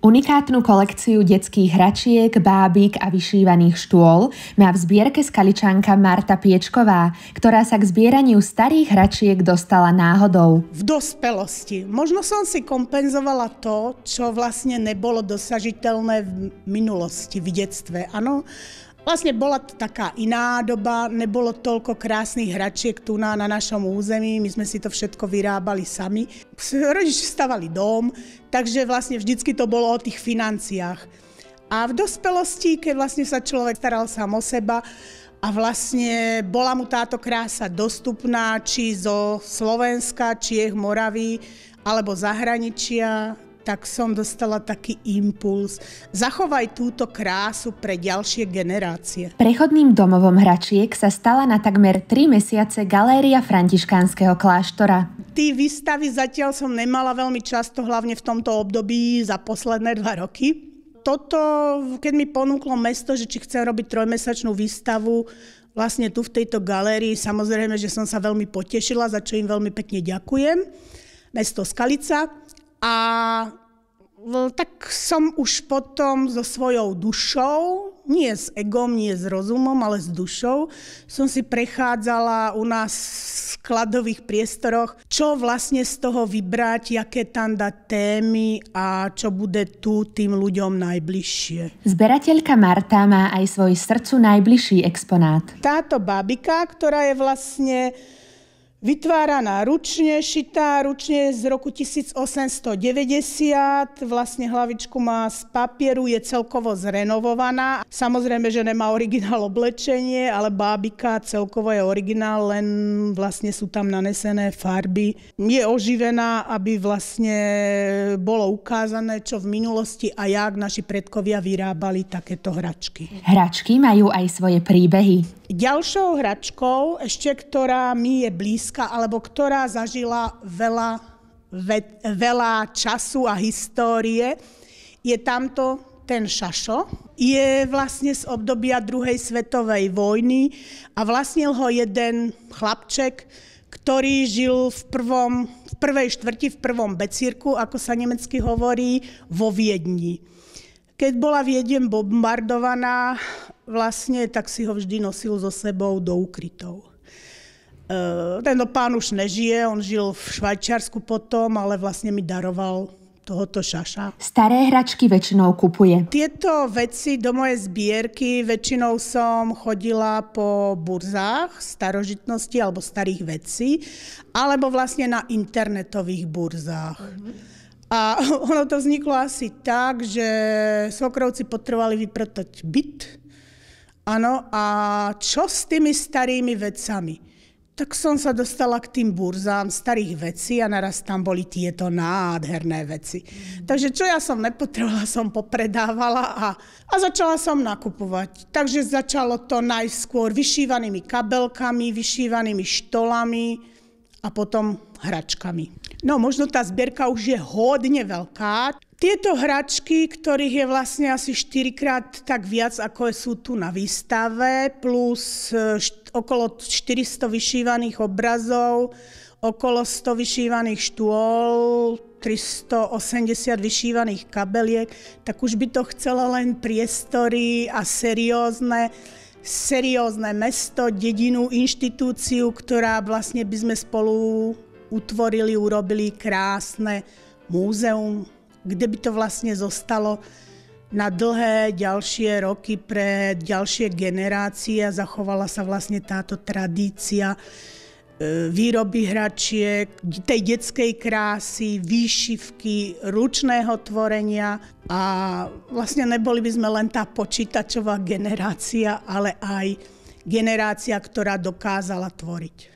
Unikátnu kolekciu detských hračiek, bábik a vyšívaných štôl má v zbierke skaličanka Marta Piečková, ktorá sa k zbieraniu starých hračiek dostala náhodou. V dospelosti. Možno som si kompenzovala to, čo vlastne nebolo dosažiteľné v minulosti, v detstve. Áno, Vlastne bola to taká iná doba, nebolo toľko krásnych hračiek tu na, na našom území, my sme si to všetko vyrábali sami. Rodiči stavali dom, takže vlastne vždycky to bolo o tých financiách. A v dospelosti, keď vlastne sa človek staral sám o seba a vlastne bola mu táto krása dostupná či zo Slovenska, jeho Moravy alebo zahraničia, tak som dostala taký impuls. Zachovaj túto krásu pre ďalšie generácie. Prechodným domovom hračiek sa stala na takmer 3 mesiace galéria františkánskeho kláštora. Tí výstavy zatiaľ som nemala veľmi často, hlavne v tomto období za posledné dva roky toto, keď mi ponúklo mesto, že či chcem robiť trojmesačnú výstavu, vlastne tu v tejto galérii, samozrejme, že som sa veľmi potešila, za čo im veľmi pekne ďakujem. Mesto Skalica. A no, tak som už potom so svojou dušou, nie s egom, nie s rozumom, ale s dušou, som si prechádzala u nás v skladových priestoroch, čo vlastne z toho vybrať, aké tam dať témy a čo bude tu tým ľuďom najbližšie. Zberateľka Marta má aj svoj srdcu najbližší exponát. Táto babika, ktorá je vlastne vytváraná ručne, šitá ručne z roku 1890. Vlastne hlavičku má z papieru, je celkovo zrenovovaná. Samozrejme, že nemá originál oblečenie, ale bábika celkovo je originál, len vlastne sú tam nanesené farby. Je oživená, aby vlastne bolo ukázané, čo v minulosti a jak naši predkovia vyrábali takéto hračky. Hračky majú aj svoje príbehy. Ďalšou hračkou, ešte ktorá mi je blízka, blízka alebo ktorá zažila veľa, ve, veľa času a histórie, je tamto ten šašo. Je vlastne z obdobia druhej svetovej vojny a vlastnil ho jeden chlapček, ktorý žil v, prvom, v prvej štvrti, v prvom becírku, ako sa nemecky hovorí, vo Viedni. Keď bola Viedem bombardovaná, vlastne tak si ho vždy nosil so sebou do ukrytov. Eh, tento pán už nežije, on žil v Švajčiarsku potom, ale vlastne mi daroval tohoto šaša. Staré hračky väčšinou kupuje. Tieto veci do mojej zbierky väčšinou som chodila po burzách starožitnosti alebo starých vecí, alebo vlastne na internetových burzách. Mm-hmm. A ono to vzniklo asi tak, že svokrovci potrebovali vyprotať byt, áno, a čo s tými starými vecami? tak som sa dostala k tým burzám starých vecí a naraz tam boli tieto nádherné veci. Mm. Takže čo ja som nepotrebovala, som popredávala a, a začala som nakupovať. Takže začalo to najskôr vyšívanými kabelkami, vyšívanými štolami a potom hračkami. No možno tá zbierka už je hodne veľká, tieto hračky, ktorých je vlastne asi 4 krát tak viac, ako sú tu na výstave, plus e, okolo 400 vyšívaných obrazov, okolo 100 vyšívaných štôl, 380 vyšívaných kabeliek, tak už by to chcelo len priestory a seriózne seriózne mesto, dedinu, inštitúciu, ktorá vlastne by sme spolu utvorili, urobili krásne múzeum, kde by to vlastne zostalo na dlhé ďalšie roky pre ďalšie generácie a zachovala sa vlastne táto tradícia e, výroby hračiek, tej detskej krásy, výšivky, ručného tvorenia a vlastne neboli by sme len tá počítačová generácia, ale aj generácia, ktorá dokázala tvoriť.